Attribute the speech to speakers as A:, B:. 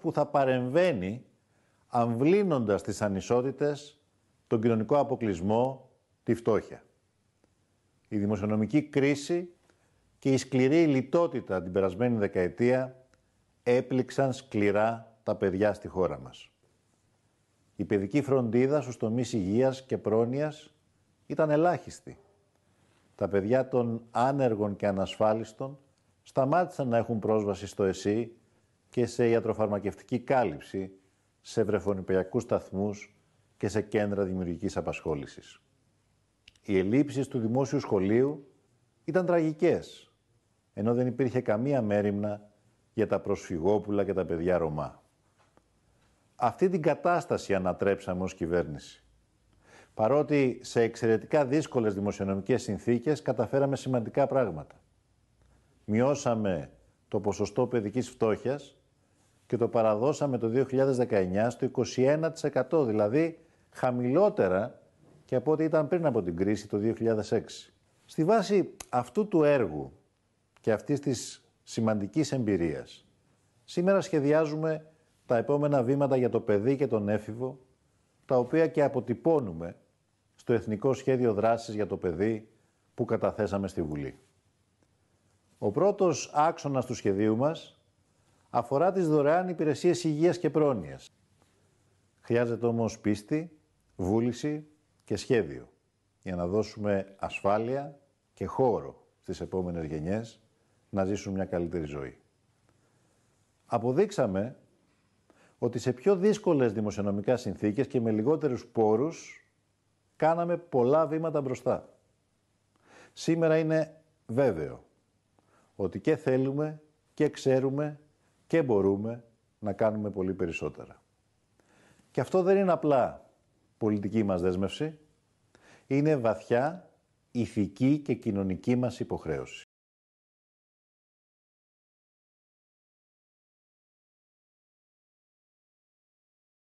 A: που θα παρεμβαίνει αμβλύνοντας τις ανισότητες, τον κοινωνικό αποκλεισμό, τη φτώχεια. Η δημοσιονομική κρίση και η σκληρή λιτότητα την περασμένη δεκαετία έπληξαν σκληρά τα παιδιά στη χώρα μας. Η παιδική φροντίδα στους τομείς υγείας και πρόνοιας ήταν ελάχιστη. Τα παιδιά των άνεργων και ανασφάλιστων σταμάτησαν να έχουν πρόσβαση στο ΕΣΥ και σε ιατροφαρμακευτική κάλυψη, σε βρεφονιπιακούς σταθμούς και σε κέντρα δημιουργικής απασχόλησης. Οι ελλείψεις του δημόσιου σχολείου ήταν τραγικές, ενώ δεν υπήρχε καμία μέρημνα για τα προσφυγόπουλα και τα παιδιά Ρωμά. Αυτή την κατάσταση ανατρέψαμε ως κυβέρνηση. Παρότι σε εξαιρετικά δύσκολες δημοσιονομικές συνθήκες καταφέραμε σημαντικά πράγματα. Μειώσαμε το ποσοστό παιδικής φτώχειας και το παραδώσαμε το 2019 στο 21%, δηλαδή χαμηλότερα και από ό,τι ήταν πριν από την κρίση το 2006. Στη βάση αυτού του έργου και αυτής της σημαντικής εμπειρίας, σήμερα σχεδιάζουμε τα επόμενα βήματα για το παιδί και τον έφηβο, τα οποία και αποτυπώνουμε στο Εθνικό Σχέδιο Δράσης για το Παιδί που καταθέσαμε στη Βουλή. Ο πρώτος άξονας του σχεδίου μας αφορά τις δωρεάν υπηρεσίες υγείας και πρόνοιας. Χρειάζεται όμως πίστη, βούληση και σχέδιο για να δώσουμε ασφάλεια και χώρο στις επόμενες γενιές να ζήσουν μια καλύτερη ζωή. Αποδείξαμε ότι σε πιο δύσκολες δημοσιονομικά συνθήκες και με λιγότερους πόρους κάναμε πολλά βήματα μπροστά. Σήμερα είναι βέβαιο ότι και θέλουμε και ξέρουμε και μπορούμε να κάνουμε πολύ περισσότερα. Και αυτό δεν είναι απλά πολιτική μας δέσμευση, είναι βαθιά ηθική και κοινωνική μας υποχρέωση.